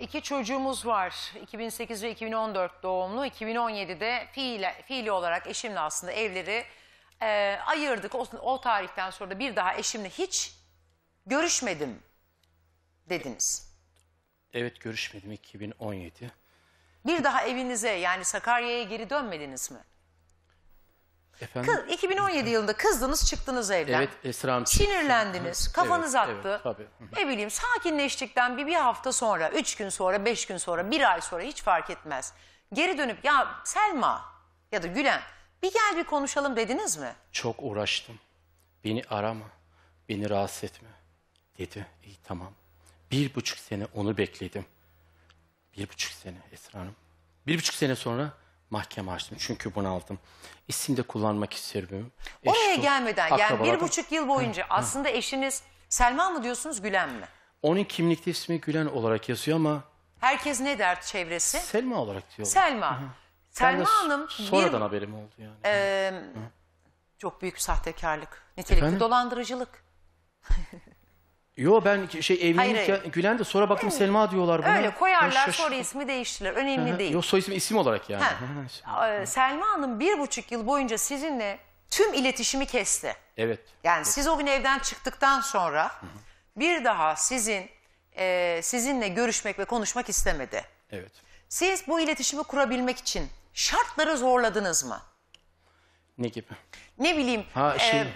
iki çocuğumuz var. 2008 ve 2014 doğumlu. 2017'de fiili, fiili olarak eşimle aslında evleri e, ayırdık. O, o tarihten sonra da bir daha eşimle hiç görüşmedim dediniz. Evet görüşmedim 2017. Bir daha evinize yani Sakarya'ya geri dönmediniz mi? Efendim? Kız, 2017 yılında kızdınız çıktınız evden. Evet Esra Hanım. Sinirlendiniz, kafanız evet, aktı. Evet, tabii. Ne bileyim sakinleştikten bir, bir hafta sonra, üç gün sonra, beş gün sonra, bir ay sonra hiç fark etmez. Geri dönüp ya Selma ya da Gülen bir gel bir konuşalım dediniz mi? Çok uğraştım. Beni arama, beni rahatsız etme dedi. İyi tamam. Bir buçuk sene onu bekledim. Bir buçuk sene Esra Hanım. Bir buçuk sene sonra mahkeme açtım çünkü bunaldım. İsim de kullanmak istiyorum. Eş, Oraya dost, gelmeden yani bir buçuk yıl boyunca aslında eşiniz Selma mı diyorsunuz Gülen mi? Onun kimlikte ismi Gülen olarak yazıyor ama Herkes ne der çevresi? Selma olarak diyor. Selma. Selma Hanım bir- haberim oldu yani. çok büyük sahtekarlık, nitelikli Efendim? dolandırıcılık. Yo ben şey Hayır, hayır. Gülen de sonra baktım Selma diyorlar buna. Öyle koyarlar sonra ismi değiştirirler. Önemli değil. Yo soy ismi isim olarak yani. Ha. Selma Hanım bir buçuk yıl boyunca sizinle tüm iletişimi kesti. Evet. Yani siz o gün evden çıktıktan sonra bir daha sizin e, sizinle görüşmek ve konuşmak istemedi. Evet. Siz bu iletişimi kurabilmek için şartları zorladınız mı? Ne gibi? Ne bileyim ha, e, şey, e,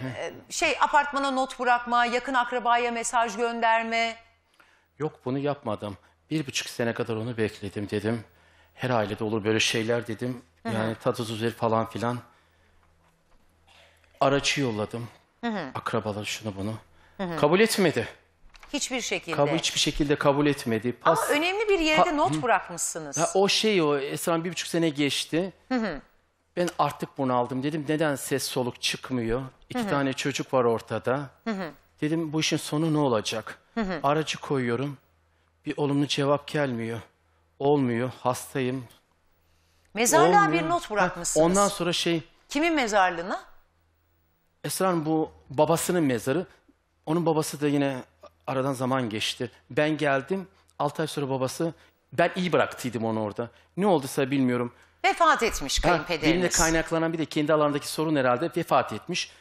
şey apartmana not bırakma, yakın akrabaya mesaj gönderme. Yok bunu yapmadım. Bir buçuk sene kadar onu bekledim dedim. Her ailede olur böyle şeyler dedim. Yani Hı -hı. tadı tuzu falan filan. aracı yolladım. Hı -hı. Akrabalar şunu bunu. Hı -hı. Kabul etmedi. Hiçbir şekilde. Kabul hiçbir şekilde kabul etmedi. Pas, Ama önemli bir yerde pa, not bırakmışsınız. Ha, o şey o Esra'nın bir buçuk sene geçti. Hı hı. Ben artık bunaldım dedim neden ses soluk çıkmıyor? İki tane çocuk var ortada. Dedim bu işin sonu ne olacak? Aracı koyuyorum. Bir olumlu cevap gelmiyor. Olmuyor. Hastayım. Mezarlığa Olmuyor. bir not bırakmışsınız. Ondan sonra şey Kimin mezarlığına? Esra'nın bu babasının mezarı. Onun babası da yine aradan zaman geçti. Ben geldim. 6 ay sonra babası ben iyi bıraktıydım onu orada. Ne olduysa bilmiyorum. Vefat etmiş kayınpederiniz. Benimle kaynaklanan bir de kendi alandaki sorun herhalde vefat etmiş.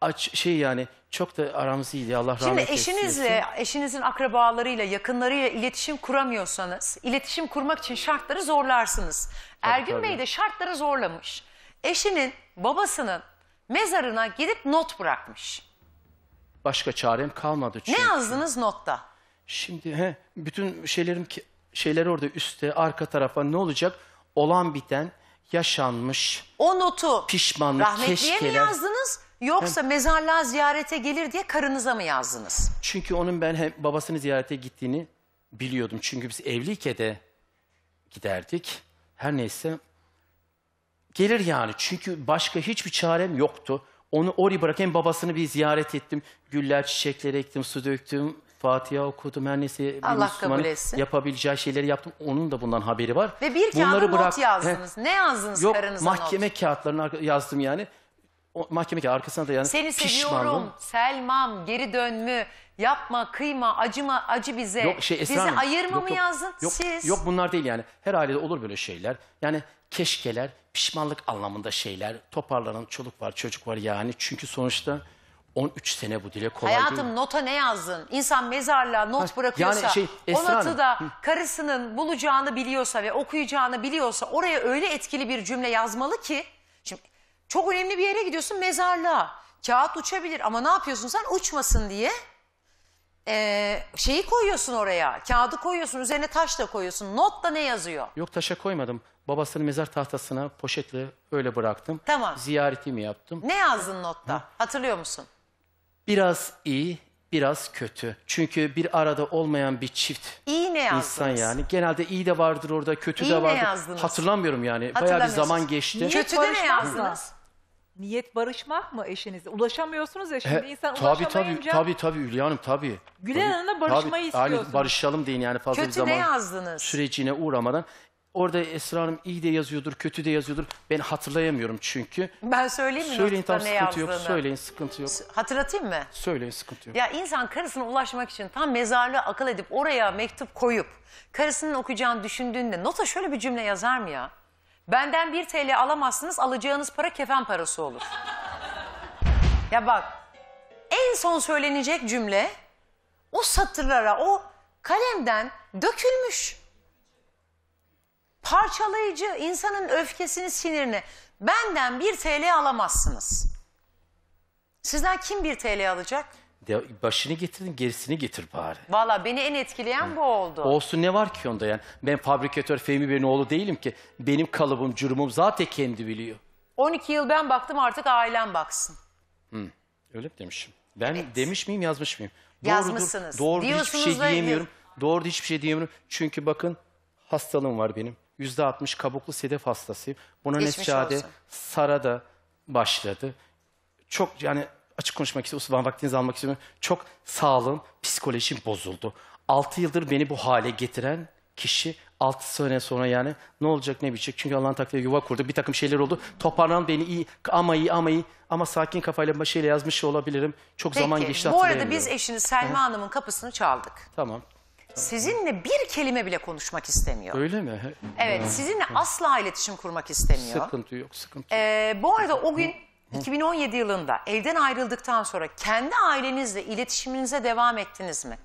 Aç, şey yani çok da aramız iyiydi Allah rahmet Şimdi eylesin. eşinizle, eşinizin akrabalarıyla, yakınlarıyla iletişim kuramıyorsanız, iletişim kurmak için şartları zorlarsınız. Tabii, Ergün tabii. Bey de şartları zorlamış. Eşinin, babasının mezarına gidip not bırakmış. Başka çarem kalmadı çünkü. Ne yazdınız notta? Şimdi he, bütün şeylerim ki şeyler orada üstte arka tarafa ne olacak? olan biten yaşanmış. O notu pişmanlık, rahmetliye keşkeler. mi yazdınız yoksa mezarlığa ziyarete gelir diye karınıza mı yazdınız? Çünkü onun ben hem babasını ziyarete gittiğini biliyordum. Çünkü biz evliyken de giderdik. Her neyse gelir yani. Çünkü başka hiçbir çarem yoktu. Onu oraya bırakayım babasını bir ziyaret ettim. Güller, çiçekler ektim, su döktüm. Fatiha okudum her neyse Allah kabul etsin. yapabileceği şeyleri yaptım. Onun da bundan haberi var. Ve bir kağıda not yazdınız. Ne yazdınız Yok karınıza mahkeme not? kağıtlarını yazdım yani. O, mahkeme kağıdı arkasına da yani Seni pişmanlığım. seviyorum, Selmam, geri dönme, yapma, kıyma, acıma, acı bize. Yok şey Esra Bizi Hanım, ayırma yok, mı yok, yazdın Yok, siz? yok bunlar değil yani. Her ailede olur böyle şeyler. Yani keşkeler, pişmanlık anlamında şeyler. Toparlanan çoluk var, çocuk var yani. Çünkü sonuçta 13 sene bu dile kolay Hayatım değil. nota ne yazdın? İnsan mezarlığa not Ha, bırakıyorsa, yani şey, Esra o notu da karısının bulacağını biliyorsa ve okuyacağını biliyorsa oraya öyle etkili bir cümle yazmalı ki. Şimdi çok önemli bir yere gidiyorsun mezarlığa. Kağıt uçabilir ama ne yapıyorsun sen uçmasın diye ee, şeyi koyuyorsun oraya. Kağıdı koyuyorsun üzerine taş da koyuyorsun. Not da ne yazıyor? Yok taşa koymadım. Babasının mezar tahtasına poşetle öyle bıraktım. Tamam. Ziyaretimi yaptım. Ne yazdın notta? Hatırlıyor musun? Biraz iyi, biraz kötü. Çünkü bir arada olmayan bir çift. İyi ne yazdınız? İnsan yani. Genelde iyi de vardır orada, kötü İyi de ne vardır. yazdınız? Hatırlamıyorum yani. Bayağı bir zaman geçti. Niye? Kötü de ne yazdınız? Niyet barışmak mı eşinize? Ulaşamıyorsunuz ya şimdi He, insan tabii ulaşamayınca tabii tabii Hülya Hanım tabii. Gülen Tabii, Hanım'la barışmayı tabii, aynen, istiyorsunuz. barışalım deyin yani fazla Kötü ne zaman yazdınız? sürecine uğramadan. Orada Esra Hanım iyi de yazıyordur, kötü de yazıyordur. Ben hatırlayamıyorum çünkü. Ben söyleyeyim mi? Söyleyin tam sıkıntı yazdığını. yok. Söyleyin sıkıntı yok. Hatırlatayım mı? Söyleyin sıkıntı yok. Ya insan karısına ulaşmak için tam mezarlığa akıl edip oraya mektup koyup karısının okuyacağını düşündüğünde nota şöyle bir cümle yazar mı ya? Benden bir TL alamazsınız alacağınız para kefen parası olur. ya bak en son söylenecek cümle o satırlara o kalemden dökülmüş parçalayıcı insanın öfkesini, sinirini benden bir TL alamazsınız. Sizden kim bir TL alacak? De, başını getirdin gerisini getir bari. Valla beni en etkileyen Hı. bu oldu. Olsun ne var ki onda yani. Ben fabrikatör Fehmi Bey'in oğlu değilim ki. Benim kalıbım, curumum zaten kendi biliyor. 12 yıl ben baktım artık ailem baksın. Hı. Öyle mi demişim? Ben evet. demiş miyim yazmış mıyım? Doğrudur, Yazmışsınız. Doğru hiçbir şey diyemiyorum. Doğru hiçbir şey diyemiyorum. Çünkü bakın hastalığım var benim. %60 kabuklu sedef hastasıyım. Buna Geçmiş Nescade olsun. Sara'da başladı. Çok yani açık konuşmak istiyorum, vaktinizi almak istiyorum. Çok sağlığım, psikolojim bozuldu. 6 yıldır beni bu hale getiren kişi 6 sene sonra yani ne olacak ne bitecek? Çünkü Allah'ın takdiri yuva kurdu. Bir takım şeyler oldu. Toparlan beni iyi ama iyi ama iyi ama sakin kafayla başıyla yazmış olabilirim. Çok Peki, zaman geçti bu arada biz eşiniz Selma Hanım'ın kapısını çaldık. Tamam. Sizinle bir kelime bile konuşmak istemiyor. Öyle mi? Evet, sizinle asla iletişim kurmak istemiyor. Sıkıntı yok, sıkıntı ee, yok. Ee, bu arada o gün 2017 yılında evden ayrıldıktan sonra kendi ailenizle iletişiminize devam ettiniz mi?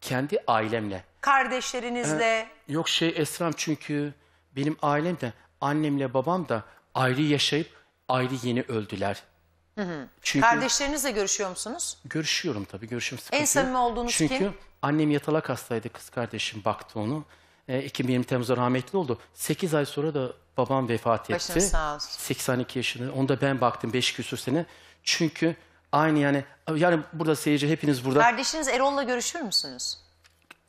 Kendi ailemle. Kardeşlerinizle? Ee, yok şey Esra'm çünkü benim ailem de annemle babam da ayrı yaşayıp ayrı yeni öldüler. Hı hı. Çünkü Kardeşlerinizle görüşüyor musunuz? görüşüyorum tabii, görüşüm sıkıntı. En samimi olduğunuz Çünkü kim? annem yatalak hastaydı, kız kardeşim baktı onu. E, 2020 Temmuz'da rahmetli oldu. 8 ay sonra da babam vefat etti. Başınız sağ olsun. 82 yaşında. Onda ben baktım 5 küsür sene. Çünkü aynı yani, yani burada seyirci hepiniz burada. Kardeşiniz Erol'la görüşür müsünüz?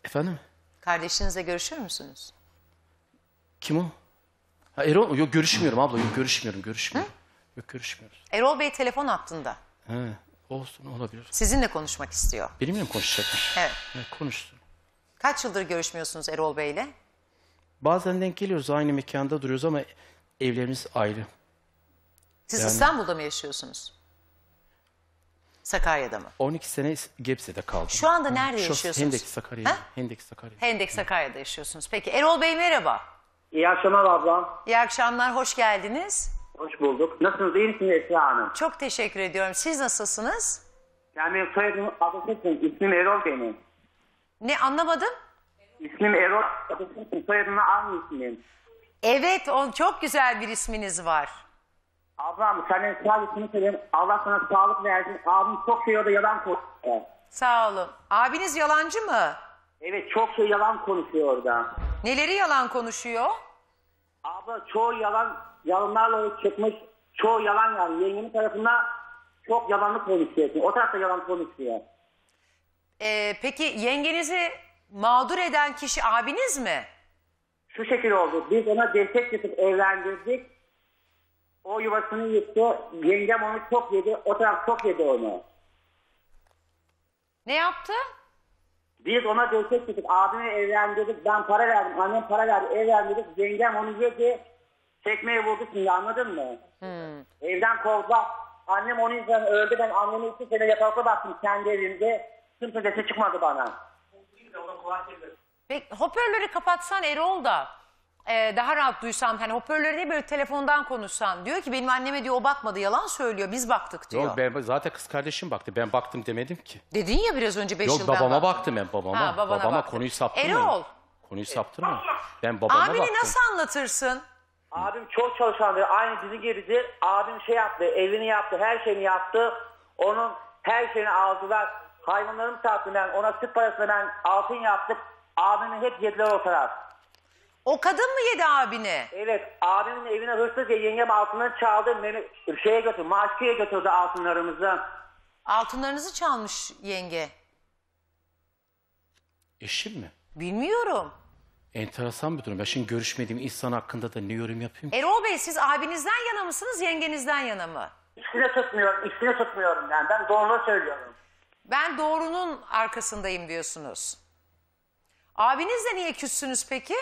Efendim? Kardeşinizle görüşür müsünüz? Kim o? Ha, Erol, yok görüşmüyorum abla, yok görüşmüyorum, görüşmüyorum. Yok görüşmüyoruz. Erol Bey telefon attığında. He, olsun olabilir. Sizinle konuşmak istiyor. Benimle mi konuşacakmış? Evet. evet konuşsun. Kaç yıldır görüşmüyorsunuz Erol Bey'le? Bazen denk geliyoruz aynı mekanda duruyoruz ama evlerimiz ayrı. Siz Yani- İstanbul'da mı yaşıyorsunuz? Sakarya'da mı? 12 sene Gebze'de kaldım. Şu anda nerede Şu- yaşıyorsunuz? Hendek Sakarya'da. Hendek Sakarya. Hendek Sakarya'da yaşıyorsunuz. Peki Erol Bey merhaba. İyi akşamlar ablam. İyi akşamlar, hoş geldiniz. Hoş bulduk. Nasılsınız? İyi misiniz Esra Hanım? Çok teşekkür ediyorum. Siz nasılsınız? Yani benim soyadım Abdülkadir. İsmim Erol benim. Ne anlamadım? İsmim Erol Abdülkadir. Soyadımla aynı ismim. Evet, o, çok güzel bir isminiz var. Ablam senin sadece söyleyeyim. Allah sana sağlık versin. Abim çok şey orada yalan konuşuyor. Sağ olun. Abiniz yalancı mı? Evet çok şey yalan konuşuyor orada. Neleri yalan konuşuyor? Abla çoğu yalan yalanlarla çıkmış. Çoğu yalan yani. Yengemin tarafında çok yalanlı konuşuyor. O tarafta yalan konuşuyor. Ee, peki yengenizi mağdur eden kişi abiniz mi? Şu şekil oldu. Biz ona destek çıkıp evlendirdik. O yuvasını yıktı. Yengem onu çok yedi. O taraf çok yedi onu. Ne yaptı? Biz ona destek çıktık. Abime evlendirdik. Ben para verdim. Annem para verdi. Evlendirdik. Yengem onu yedi. Tekmeye vurdu şimdi anladın mı? Hmm. Evden kovdular. Annem onun yüzden öldü. Ben annemi iki sene yatakta baktım kendi evimde. Kimse sesi çıkmadı bana. Peki, hoparlörü kapatsan Erol da e, daha rahat duysam hani hoparlörü değil böyle telefondan konuşsan diyor ki benim anneme diyor o bakmadı yalan söylüyor biz baktık diyor. Yok ben zaten kız kardeşim baktı ben baktım demedim ki. Dedin ya biraz önce 5 yıl Yok babama baktım ben babama. Ha, babama baktın. konuyu saptırmayın. Erol. Konuyu saptırma. Ben babama Abini baktım. nasıl anlatırsın? Abim çok çalışandı. Aynı bizim gibiydi. Abim şey yaptı, evini yaptı, her şeyini yaptı. Onun her şeyini aldılar. hayvanların sattım Ona süt parası ben altın yaptık. Abimi hep yediler o taraf. O kadın mı yedi abini? Evet. Abimin evine hırsızca yengem altınları çaldı. Beni şeye götürdü. Maşkiye götürdü altınlarımızı. Altınlarınızı çalmış yenge. Eşim mi? Bilmiyorum. Enteresan bir durum. Ben şimdi görüşmediğim insan hakkında da ne yorum yapayım? Erol Bey siz abinizden yana mısınız, yengenizden yana mı? İkisini tutmuyorum, ikisini tutmuyorum Yani Ben doğru söylüyorum. Ben doğrunun arkasındayım diyorsunuz. Abinizle niye küssünüz peki?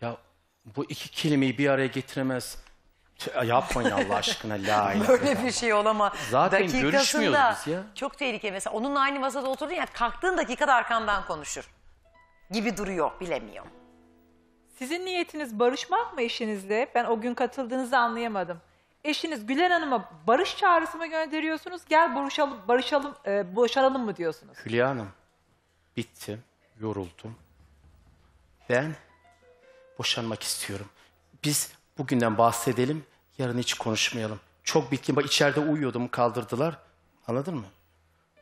Ya bu iki kelimeyi bir araya getiremez. Yapmayın Allah aşkına la ilahe Böyle bir şey olama. Zaten görüşmüyoruz biz ya. Çok tehlikeli. Mesela onunla aynı masada oturdun ya kalktığın dakikada arkandan konuşur. Gibi duruyor bilemiyorum. Sizin niyetiniz barışmak mı eşinizle? Ben o gün katıldığınızı anlayamadım. Eşiniz Gülen Hanım'a barış çağrısı mı gönderiyorsunuz? Gel barışalım, barışalım, e, boşanalım mı diyorsunuz? Hülya Hanım, bittim, yoruldum. Ben boşanmak istiyorum. Biz Bugünden bahsedelim, yarın hiç konuşmayalım. Çok bitkin, bak içeride uyuyordum, kaldırdılar. Anladın mı?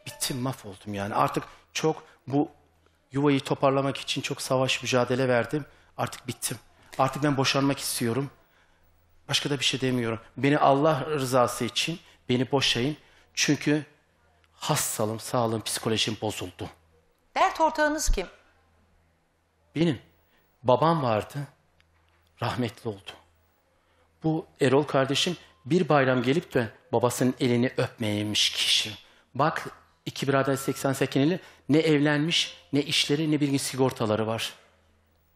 Bittim, mahvoldum yani. Artık çok bu yuvayı toparlamak için çok savaş, mücadele verdim. Artık bittim. Artık ben boşanmak istiyorum. Başka da bir şey demiyorum. Beni Allah rızası için beni boşayın. Çünkü hastalım, sağlığım, psikolojim bozuldu. Dert ortağınız kim? Benim. Babam vardı. Rahmetli oldu. Bu Erol kardeşim bir bayram gelip de babasının elini öpmeymiş kişi. Bak iki birader 88'li ne evlenmiş ne işleri ne bir sigortaları var.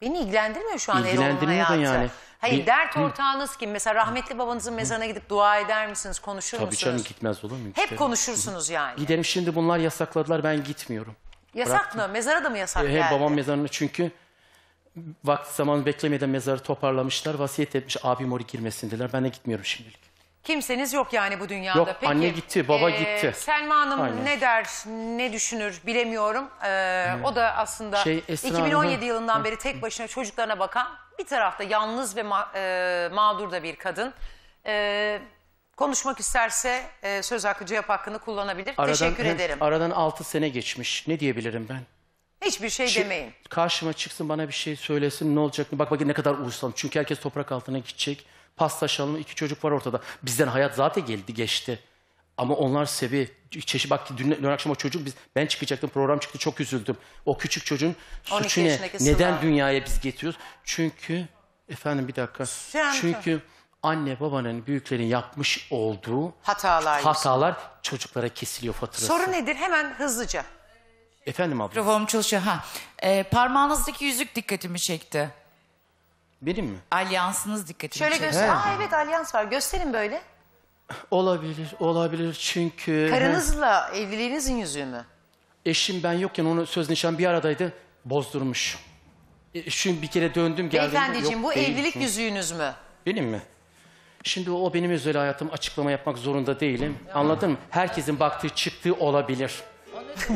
Beni ilgilendirmiyor şu an Erol'un da hayatı. yani. Hayır Bir- dert ortağınız kim? Mesela rahmetli babanızın mezarına gidip dua eder misiniz? Konuşur Tabii musunuz? canım gitmez olur mu? Hep konuşursunuz yani. Giderim şimdi bunlar yasakladılar ben gitmiyorum. Yasak mı? Mezara da mı yasak Ee, geldi? babam mezarını çünkü vakti zamanı beklemeden mezarı toparlamışlar. Vasiyet etmiş abim oraya girmesin dediler. Ben de gitmiyorum şimdilik. Kimseniz yok yani bu dünyada. Yok Peki, anne gitti baba e, gitti. Selma Hanım Aynen. ne der ne düşünür bilemiyorum. Ee, O da aslında şey, 2017 yılından beri tek başına çocuklarına bakan bir tarafta yalnız ve ma e, mağdur da bir kadın. E, konuşmak isterse e, söz hakkı cevap hakkını kullanabilir. Aradan, Teşekkür ederim. Aradan 6 sene geçmiş ne diyebilirim ben? Hiçbir şey Çı- demeyin. Karşıma çıksın bana bir şey söylesin ne olacak bak bakayım ne kadar uysalım Çünkü herkes toprak altına gidecek. Paslaşalım iki çocuk var ortada. Bizden hayat zaten geldi geçti. Ama onlar sevi. Çeşit bak dün, dün akşam o çocuk biz ben çıkacaktım program çıktı çok üzüldüm. O küçük çocuğun suçu ne? Neden dünyaya biz getiriyoruz? Çünkü efendim bir dakika. Sen- Çünkü anne babanın büyüklerin yapmış olduğu Hatalar. hatalar çocuklara kesiliyor faturası. Soru nedir? Hemen hızlıca. Efendim abla. Mikrofonum çalışıyor. Ha. Ee, parmağınızdaki yüzük dikkatimi çekti. Benim mi? Alyansınız dikkatimi Şöyle çekti. göster. He. Aa evet alyans var. Gösterin böyle. Olabilir, olabilir çünkü... Karınızla evliliğinizin yüzüğü mü? Eşim ben yokken onu söz nişan bir aradaydı. Bozdurmuş. E, Şimdi bir kere döndüm geldim. Beyefendiciğim bu evlilik yüzüğü. yüzüğünüz mü? Benim mi? Şimdi o benim özel hayatım açıklama yapmak zorunda değilim. Anladın mı? Herkesin baktığı çıktığı olabilir.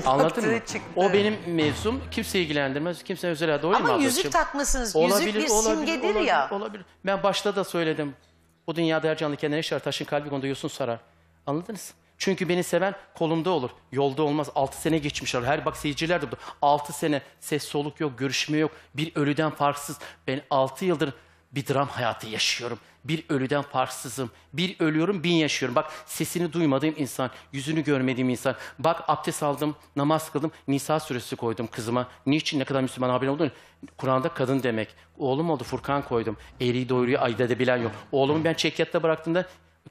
Anladın mı? Çıktı. O benim mevzum. Kimse ilgilendirmez. Kimse özel hayata Ama ablacığım? yüzük takmasınız. yüzük bir simgedir olabilir, ya. Olabilir. Ben başta da söyledim. Bu dünyada her canlı kendine yaşar. Taşın kalbi konuda yosun sarar. Anladınız? Çünkü beni seven kolumda olur. Yolda olmaz. Altı sene geçmişler. Her bak seyirciler de Altı sene ses soluk yok, görüşme yok. Bir ölüden farksız. Ben altı yıldır bir dram hayatı yaşıyorum. Bir ölüden farksızım. Bir ölüyorum, bin yaşıyorum. Bak sesini duymadığım insan, yüzünü görmediğim insan. Bak abdest aldım, namaz kıldım, Nisa suresi koydum kızıma. Niçin ne kadar Müslüman abin olduğunu? Kur'an'da kadın demek. Oğlum oldu, Furkan koydum. eri doğruyu ayda edebilen yok. Oğlumu ben çekyatta bıraktığımda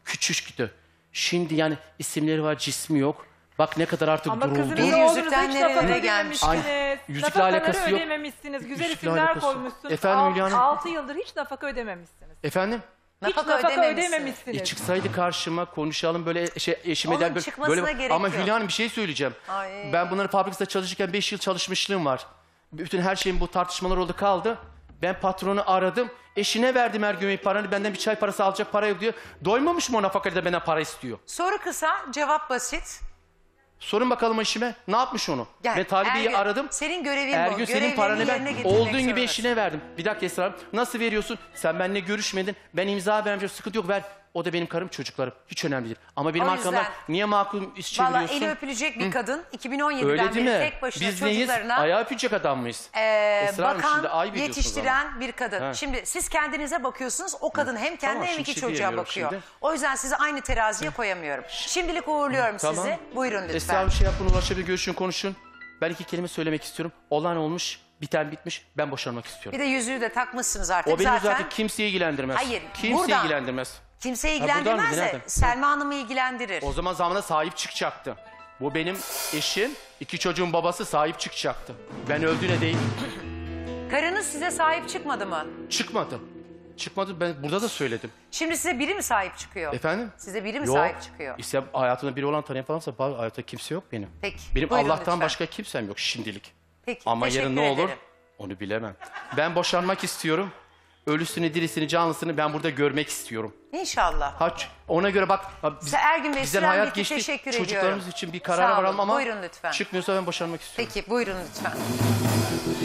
küçüş gitti. Şimdi yani isimleri var, cismi yok. Bak ne kadar artık Ama duruldu. kızım Bir doğrunuza yüzükten hiç nerelere laf gelmiş? Ay, ödememişsiniz. yüzükle alakası yok. ödememişsiniz. Güzel Yüzükle isimler alakası yok. koymuşsunuz. Efendim Hülya Hanım? Altı yıldır hiç nafaka ödememişsiniz. Efendim? Hiç nafaka, ödememişsiniz. E çıksaydı karşıma konuşalım böyle şey eşime Onun der böyle çıkmasına gerek ama Hülya Hanım bir şey söyleyeceğim. Ay. Ben bunları fabrikasında çalışırken 5 yıl çalışmışlığım var. Bütün her şeyin bu tartışmalar oldu kaldı. Ben patronu aradım. Eşine verdim her gün paranı. Benden bir çay parası alacak para yok diyor. Doymamış mı o nafakayla da benden para istiyor. Soru kısa, cevap basit. Sorun bakalım eşime ne yapmış onu? Yani, ben Talibi'yi aradım. Senin görevin Ergün, bu. senin paranı ben olduğun gibi eşine verdim. Bir dakika Esra Nasıl veriyorsun? Sen benimle görüşmedin. Ben imza vermeyeceğim. Sıkıntı yok ver. O da benim karım çocuklarım. Hiç önemli değil. Ama benim O yüzden- arkamdan niye makum iş Valla çeviriyorsun? eli öpülecek bir kadın 2017'den Öyle beri mi? tek başına Biz neyiz? çocuklarına Ayağı öpecek adam mıyız? e, bakan, şimdi ayıp ediyorsunuz bir kadın. He. Şimdi siz kendinize bakıyorsunuz o kadın hem kendi Tamam, hem iki şey çocuğa bakıyor. şimdi. O yüzden sizi aynı teraziye koyamıyorum. Şimdilik uğurluyorum Tamam. sizi. Buyurun lütfen. Esra bir şey yapın ulaşabilir görüşün konuşun. Ben iki kelime söylemek istiyorum. Olan olmuş, biten bitmiş. Ben boşanmak istiyorum. Bir de yüzüğü de takmışsınız artık O beni zaten. zaten kimseyi ilgilendirmez. Hayır, Kimseyi buradan- ilgilendirmez. Kimse ilgilendirmez de Selma Hanım'ı ilgilendirir. O zaman zamana sahip çıkacaktı. Bu benim eşim, iki çocuğun babası sahip çıkacaktı. Ben öldüğüne değil. Karınız size sahip çıkmadı mı? Çıkmadı. Çıkmadı ben burada da söyledim. Şimdi size biri mi sahip çıkıyor? Efendim? Size biri mi Yok. sahip çıkıyor? İşte hayatımda biri olan tanıyan falansa hayatta kimse yok benim. Peki. Benim Allah'tan lütfen. başka kimsem yok şimdilik. Peki. Ama yarın ne ederim. olur onu bilemem. Ben boşanmak istiyorum. Ölüsünü, dirisini, canlısını ben burada görmek istiyorum. İnşallah. Haç ona göre bak biz, Sa- Bey, bizden hayat geçti. Teşekkür Çocuklarımız ediyorum. için bir karar olun. varalım ama Buyurun lütfen. çıkmıyorsa ben boşanmak istiyorum. Peki buyurun lütfen.